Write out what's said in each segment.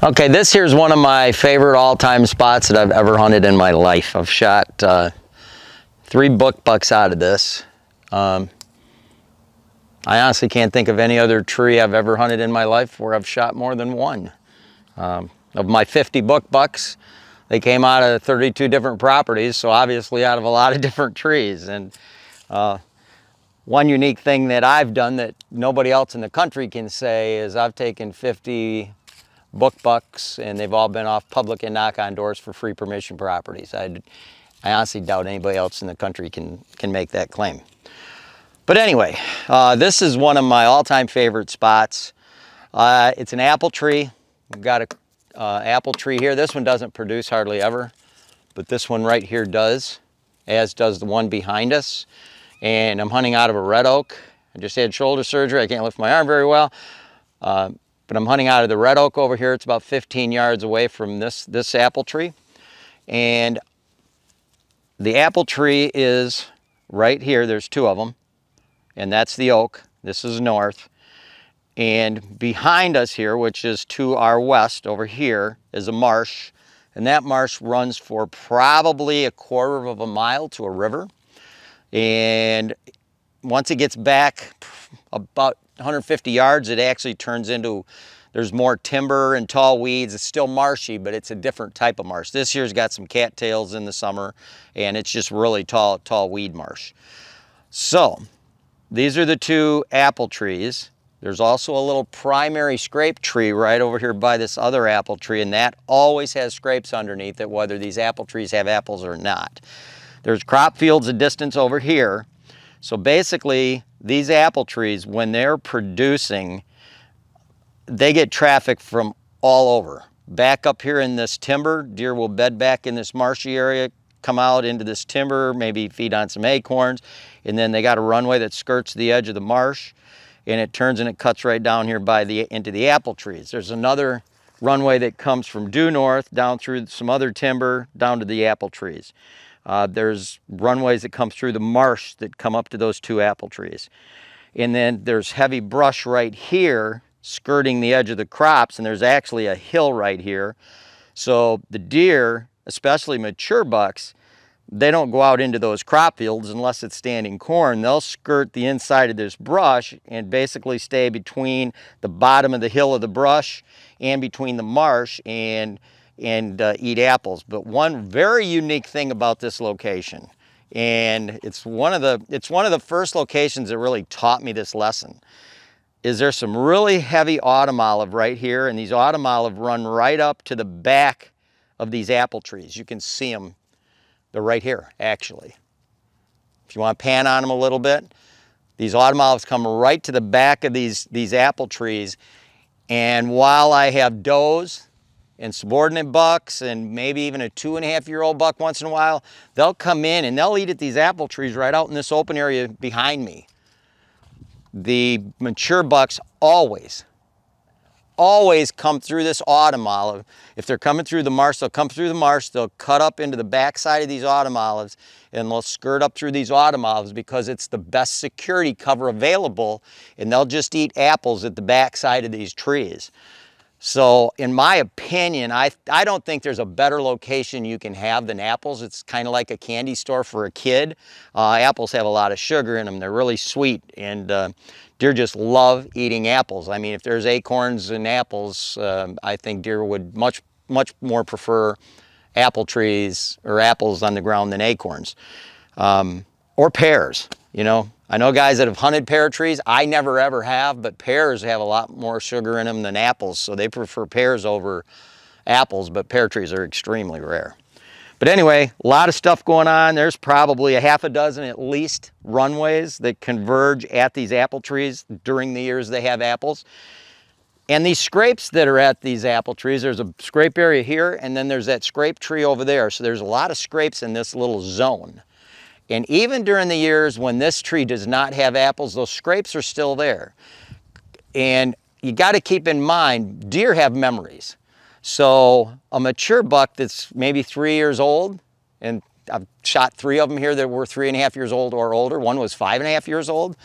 Okay, this here's one of my favorite all-time spots that I've ever hunted in my life. I've shot uh, three book bucks out of this. Um, I honestly can't think of any other tree I've ever hunted in my life where I've shot more than one. Um, of my 50 book bucks, they came out of 32 different properties, so obviously out of a lot of different trees. And uh, one unique thing that I've done that nobody else in the country can say is I've taken 50 book bucks, and they've all been off public and knock on doors for free permission properties. I, I honestly doubt anybody else in the country can, can make that claim. But anyway, uh, this is one of my all-time favorite spots. Uh, it's an apple tree. We've got an uh, apple tree here. This one doesn't produce hardly ever, but this one right here does, as does the one behind us. And I'm hunting out of a red oak. I just had shoulder surgery. I can't lift my arm very well. Uh, but I'm hunting out of the red oak over here. It's about 15 yards away from this, this apple tree. And the apple tree is right here. There's two of them. And that's the oak. This is north. And behind us here, which is to our west over here, is a marsh. And that marsh runs for probably a quarter of a mile to a river. And once it gets back about 150 yards, it actually turns into, there's more timber and tall weeds. It's still marshy, but it's a different type of marsh. This year's got some cattails in the summer and it's just really tall, tall weed marsh. So these are the two apple trees. There's also a little primary scrape tree right over here by this other apple tree, and that always has scrapes underneath it, whether these apple trees have apples or not. There's crop fields a distance over here. So basically, these apple trees, when they're producing, they get traffic from all over. Back up here in this timber, deer will bed back in this marshy area, come out into this timber, maybe feed on some acorns, and then they got a runway that skirts the edge of the marsh, and it turns and it cuts right down here by the into the apple trees. There's another runway that comes from due north down through some other timber down to the apple trees. Uh, there's runways that come through the marsh that come up to those two apple trees. And then there's heavy brush right here skirting the edge of the crops and there's actually a hill right here. So the deer, especially mature bucks, they don't go out into those crop fields unless it's standing corn. They'll skirt the inside of this brush and basically stay between the bottom of the hill of the brush and between the marsh and and uh, eat apples. But one very unique thing about this location, and it's one of the it's one of the first locations that really taught me this lesson, is there's some really heavy autumn olive right here, and these autumn olive run right up to the back of these apple trees. You can see them. They're right here, actually. If you want to pan on them a little bit, these autumn olives come right to the back of these, these apple trees. And while I have does and subordinate bucks and maybe even a two and a half year old buck once in a while, they'll come in and they'll eat at these apple trees right out in this open area behind me. The mature bucks always, always come through this autumn olive. If they're coming through the marsh, they'll come through the marsh, they'll cut up into the backside of these autumn olives and they'll skirt up through these autumn olives because it's the best security cover available and they'll just eat apples at the backside of these trees. So in my opinion, I, I don't think there's a better location you can have than apples. It's kind of like a candy store for a kid. Uh, apples have a lot of sugar in them. They're really sweet and uh, deer just love eating apples. I mean, if there's acorns and apples, uh, I think deer would much, much more prefer apple trees or apples on the ground than acorns um, or pears. You know, I know guys that have hunted pear trees. I never ever have, but pears have a lot more sugar in them than apples, so they prefer pears over apples, but pear trees are extremely rare. But anyway, a lot of stuff going on. There's probably a half a dozen at least runways that converge at these apple trees during the years they have apples. And these scrapes that are at these apple trees, there's a scrape area here, and then there's that scrape tree over there. So there's a lot of scrapes in this little zone. And even during the years when this tree does not have apples, those scrapes are still there. And you gotta keep in mind, deer have memories. So a mature buck that's maybe three years old, and I've shot three of them here that were three and a half years old or older, one was five and a half years old,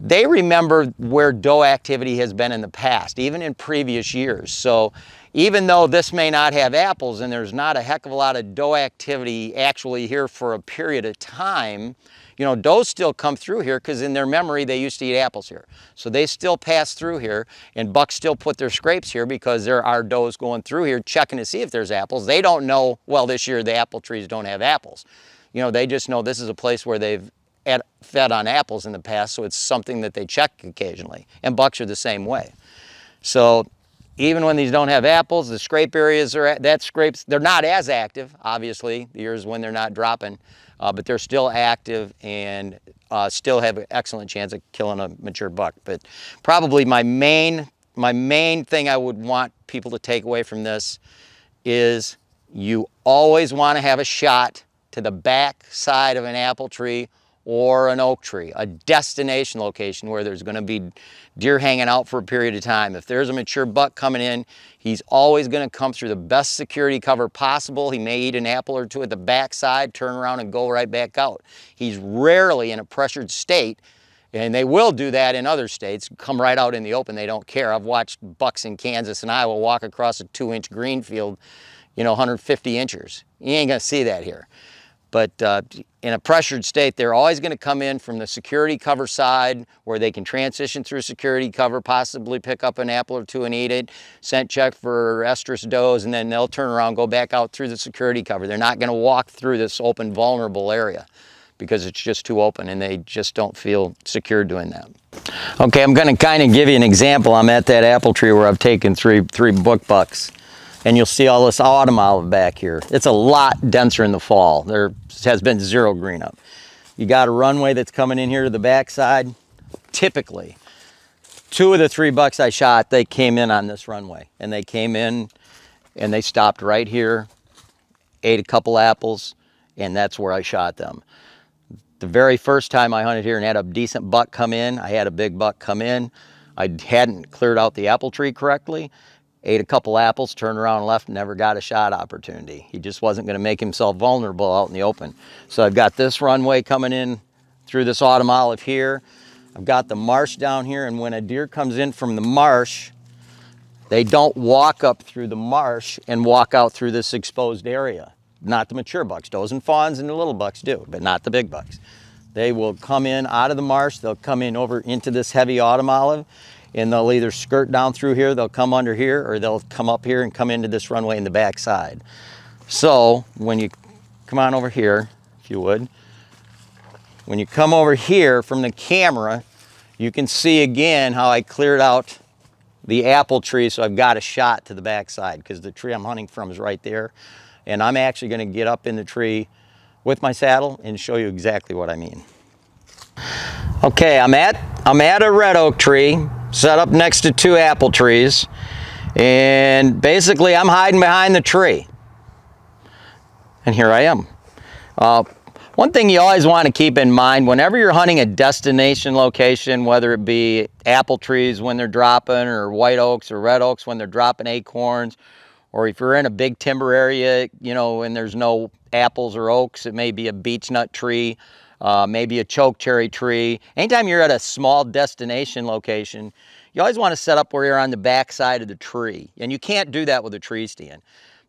they remember where doe activity has been in the past, even in previous years. So even though this may not have apples and there's not a heck of a lot of doe activity actually here for a period of time, you know, does still come through here because in their memory they used to eat apples here. So they still pass through here and bucks still put their scrapes here because there are does going through here checking to see if there's apples. They don't know, well, this year the apple trees don't have apples. You know, they just know this is a place where they've fed on apples in the past, so it's something that they check occasionally. And bucks are the same way. So even when these don't have apples, the scrape areas are, that scrapes, they're not as active, obviously, the years when they're not dropping, uh, but they're still active and uh, still have an excellent chance of killing a mature buck. But probably my main, my main thing I would want people to take away from this is you always want to have a shot to the back side of an apple tree or an oak tree, a destination location where there's gonna be deer hanging out for a period of time. If there's a mature buck coming in, he's always gonna come through the best security cover possible. He may eat an apple or two at the backside, turn around and go right back out. He's rarely in a pressured state and they will do that in other states, come right out in the open, they don't care. I've watched bucks in Kansas and Iowa walk across a two inch green field, you know, 150 inches. You ain't gonna see that here. But uh, in a pressured state, they're always gonna come in from the security cover side where they can transition through security cover, possibly pick up an apple or two and eat it, scent check for estrus does, and then they'll turn around, go back out through the security cover. They're not gonna walk through this open, vulnerable area because it's just too open and they just don't feel secure doing that. Okay, I'm gonna kind of give you an example. I'm at that apple tree where I've taken three, three book bucks and you'll see all this autumn olive back here. It's a lot denser in the fall. There has been zero green up. You got a runway that's coming in here to the backside. Typically, two of the three bucks I shot, they came in on this runway and they came in and they stopped right here, ate a couple apples, and that's where I shot them. The very first time I hunted here and had a decent buck come in, I had a big buck come in. I hadn't cleared out the apple tree correctly ate a couple apples, turned around and left, never got a shot opportunity. He just wasn't going to make himself vulnerable out in the open. So I've got this runway coming in through this autumn olive here. I've got the marsh down here, and when a deer comes in from the marsh, they don't walk up through the marsh and walk out through this exposed area. Not the mature bucks. Does and fawns and the little bucks do, but not the big bucks. They will come in out of the marsh. They'll come in over into this heavy autumn olive and they'll either skirt down through here, they'll come under here, or they'll come up here and come into this runway in the backside. So when you come on over here, if you would, when you come over here from the camera, you can see again how I cleared out the apple tree so I've got a shot to the backside because the tree I'm hunting from is right there. And I'm actually gonna get up in the tree with my saddle and show you exactly what I mean. Okay, I'm at, I'm at a red oak tree set up next to two apple trees. And basically, I'm hiding behind the tree. And here I am. Uh, one thing you always want to keep in mind whenever you're hunting a destination location, whether it be apple trees when they're dropping or white oaks or red oaks when they're dropping acorns, or if you're in a big timber area, you know, and there's no apples or oaks, it may be a beech nut tree, uh, maybe a choke cherry tree. Anytime you're at a small destination location, you always want to set up where you're on the back side of the tree, and you can't do that with a tree stand.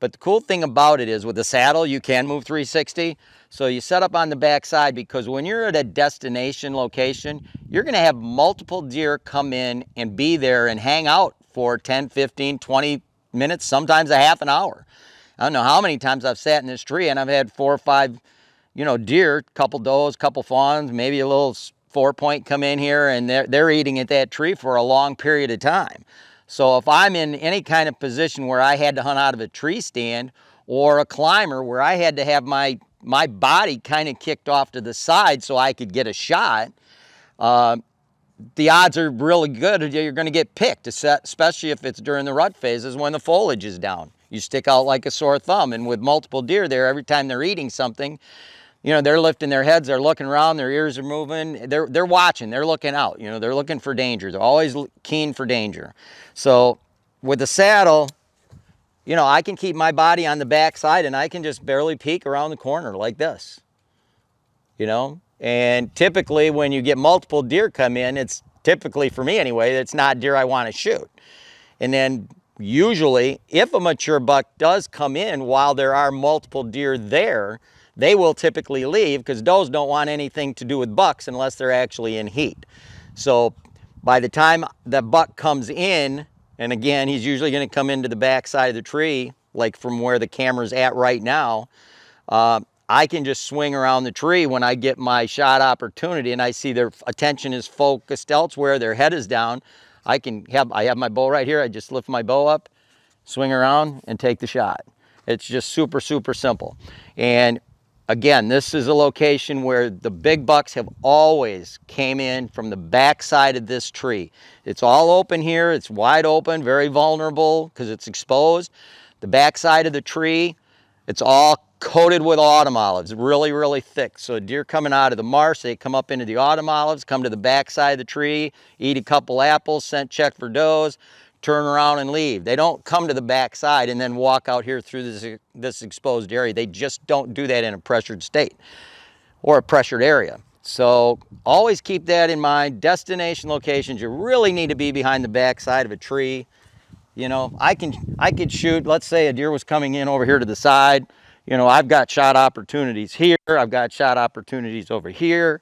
But the cool thing about it is with the saddle, you can move 360. So you set up on the back side because when you're at a destination location, you're going to have multiple deer come in and be there and hang out for 10, 15, 20 minutes, sometimes a half an hour. I don't know how many times I've sat in this tree and I've had four or five, you know, deer, couple does, couple fawns, maybe a little four point come in here and they're, they're eating at that tree for a long period of time. So if I'm in any kind of position where I had to hunt out of a tree stand or a climber where I had to have my, my body kind of kicked off to the side so I could get a shot, uh, the odds are really good you're going to get picked, especially if it's during the rut phases when the foliage is down. You stick out like a sore thumb, and with multiple deer there, every time they're eating something, you know, they're lifting their heads, they're looking around, their ears are moving, they're, they're watching, they're looking out, you know, they're looking for danger. They're always keen for danger. So with the saddle, you know, I can keep my body on the backside and I can just barely peek around the corner like this, you know? And typically when you get multiple deer come in, it's typically for me anyway, it's not deer I want to shoot. And then Usually, if a mature buck does come in while there are multiple deer there, they will typically leave because does don't want anything to do with bucks unless they're actually in heat. So by the time the buck comes in, and again, he's usually gonna come into the back side of the tree, like from where the camera's at right now, uh, I can just swing around the tree when I get my shot opportunity and I see their attention is focused elsewhere, their head is down. I can have, I have my bow right here. I just lift my bow up, swing around and take the shot. It's just super, super simple. And again, this is a location where the big bucks have always came in from the backside of this tree. It's all open here. It's wide open, very vulnerable because it's exposed. The backside of the tree, it's all coated with autumn olives, really, really thick. So deer coming out of the marsh, they come up into the autumn olives, come to the backside of the tree, eat a couple apples, scent check for does, turn around and leave. They don't come to the backside and then walk out here through this, this exposed area. They just don't do that in a pressured state or a pressured area. So always keep that in mind. Destination locations, you really need to be behind the backside of a tree you know, I can I could shoot, let's say a deer was coming in over here to the side. You know, I've got shot opportunities here. I've got shot opportunities over here.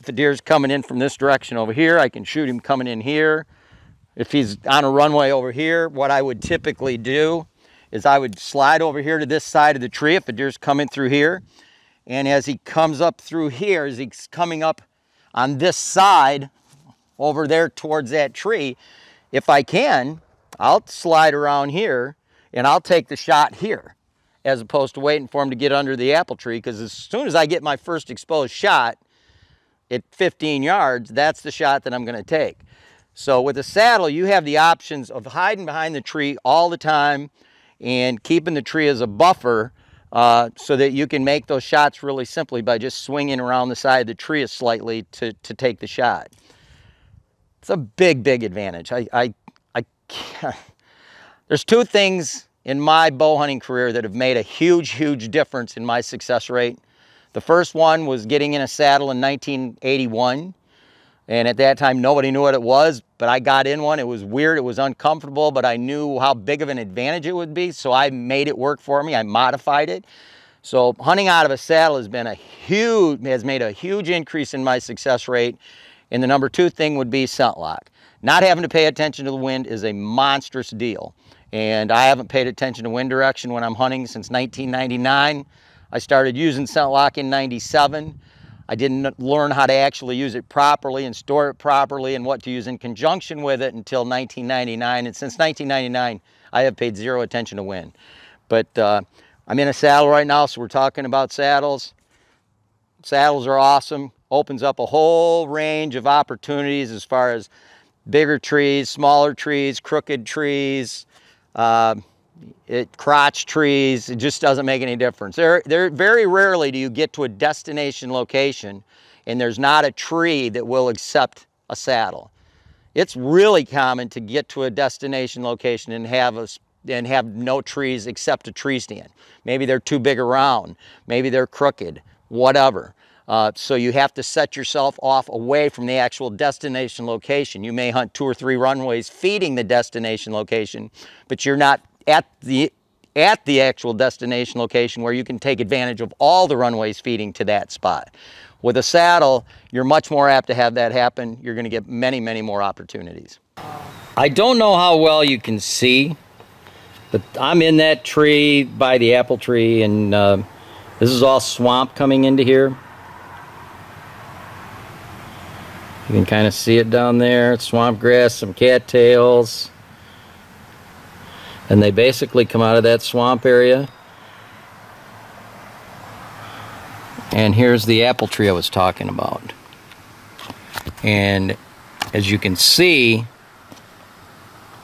If the deer's coming in from this direction over here, I can shoot him coming in here. If he's on a runway over here, what I would typically do is I would slide over here to this side of the tree if a deer's coming through here. And as he comes up through here, as he's coming up on this side over there towards that tree, if I can, I'll slide around here and I'll take the shot here as opposed to waiting for him to get under the apple tree because as soon as I get my first exposed shot at 15 yards, that's the shot that I'm gonna take. So with a saddle, you have the options of hiding behind the tree all the time and keeping the tree as a buffer uh, so that you can make those shots really simply by just swinging around the side of the tree slightly to, to take the shot. It's a big, big advantage. I, I there's two things in my bow hunting career that have made a huge, huge difference in my success rate. The first one was getting in a saddle in 1981. And at that time, nobody knew what it was, but I got in one. It was weird, it was uncomfortable, but I knew how big of an advantage it would be. So I made it work for me. I modified it. So hunting out of a saddle has been a huge, has made a huge increase in my success rate. And the number two thing would be scent lock. Not having to pay attention to the wind is a monstrous deal. And I haven't paid attention to wind direction when I'm hunting since 1999. I started using lock in 97. I didn't learn how to actually use it properly and store it properly and what to use in conjunction with it until 1999. And since 1999, I have paid zero attention to wind. But uh, I'm in a saddle right now, so we're talking about saddles. Saddles are awesome. Opens up a whole range of opportunities as far as bigger trees, smaller trees, crooked trees, uh, it, crotch trees, it just doesn't make any difference. There, there, very rarely do you get to a destination location and there's not a tree that will accept a saddle. It's really common to get to a destination location and have a and have no trees except a tree stand. Maybe they're too big around, maybe they're crooked, whatever. Uh, so you have to set yourself off away from the actual destination location. You may hunt two or three runways feeding the destination location, but you're not at the at the actual destination location where you can take advantage of all the runways feeding to that spot. With a saddle, you're much more apt to have that happen. You're going to get many, many more opportunities. I don't know how well you can see, but I'm in that tree by the apple tree, and uh, this is all swamp coming into here. You can kind of see it down there. swamp grass, some cattails. And they basically come out of that swamp area. And here's the apple tree I was talking about. And as you can see,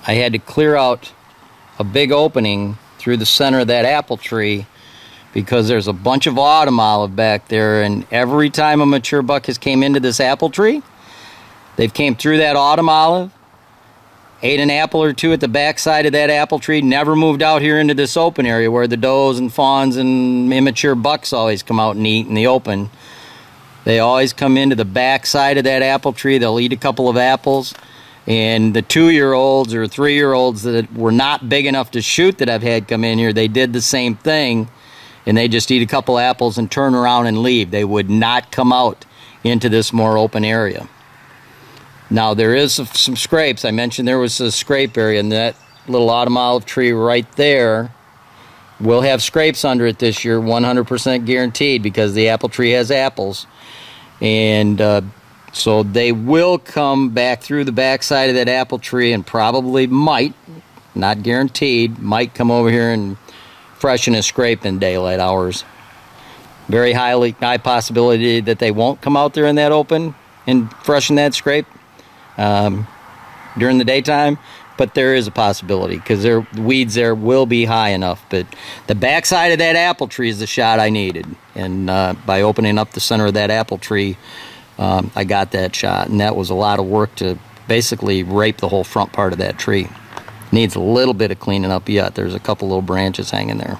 I had to clear out a big opening through the center of that apple tree because there's a bunch of autumn olive back there and every time a mature buck has came into this apple tree They've came through that autumn olive, ate an apple or two at the backside of that apple tree, never moved out here into this open area where the does and fawns and immature bucks always come out and eat in the open. They always come into the backside of that apple tree. They'll eat a couple of apples. And the two year olds or three year olds that were not big enough to shoot that I've had come in here, they did the same thing. And they just eat a couple apples and turn around and leave. They would not come out into this more open area. Now there is some scrapes. I mentioned there was a scrape area and that little autumn olive tree right there will have scrapes under it this year, 100% guaranteed because the apple tree has apples. And uh, so they will come back through the backside of that apple tree and probably might, not guaranteed, might come over here and freshen a scrape in daylight hours. Very highly high possibility that they won't come out there in that open and freshen that scrape, um, during the daytime, but there is a possibility because the weeds there will be high enough. But the backside of that apple tree is the shot I needed, and uh, by opening up the center of that apple tree, um, I got that shot, and that was a lot of work to basically rape the whole front part of that tree. Needs a little bit of cleaning up yet. There's a couple little branches hanging there.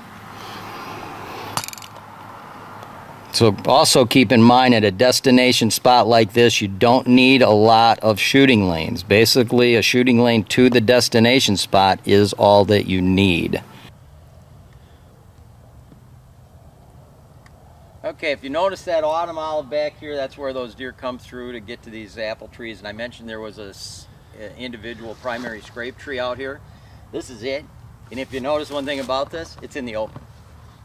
So also keep in mind at a destination spot like this, you don't need a lot of shooting lanes. Basically, a shooting lane to the destination spot is all that you need. Okay, if you notice that autumn olive back here, that's where those deer come through to get to these apple trees. And I mentioned there was a individual primary scrape tree out here. This is it. And if you notice one thing about this, it's in the open.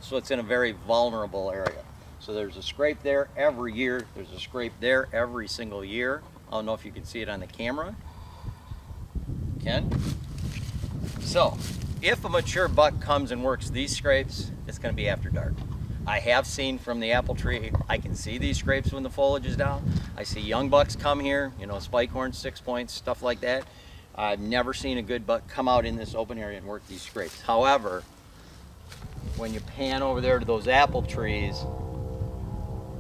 So it's in a very vulnerable area. So there's a scrape there every year. There's a scrape there every single year. I don't know if you can see it on the camera. Ken? So, if a mature buck comes and works these scrapes, it's gonna be after dark. I have seen from the apple tree, I can see these scrapes when the foliage is down. I see young bucks come here, you know, spike horns, six points, stuff like that. I've never seen a good buck come out in this open area and work these scrapes. However, when you pan over there to those apple trees,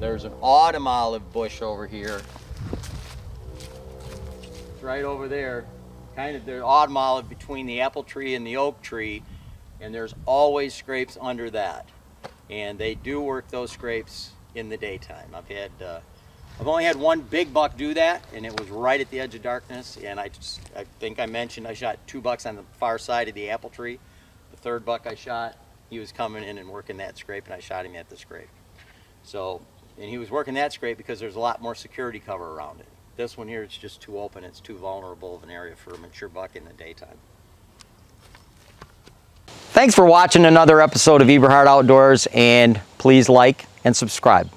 there's an autumn olive bush over here. It's right over there. Kind of the autumn olive between the apple tree and the oak tree. And there's always scrapes under that. And they do work those scrapes in the daytime. I've had, uh, I've only had one big buck do that and it was right at the edge of darkness. And I just, I think I mentioned I shot two bucks on the far side of the apple tree. The third buck I shot, he was coming in and working that scrape and I shot him at the scrape. So and he was working that scrape because there's a lot more security cover around it. This one here, it's just too open. It's too vulnerable of an area for a mature buck in the daytime. Thanks for watching another episode of Eberhard Outdoors and please like and subscribe.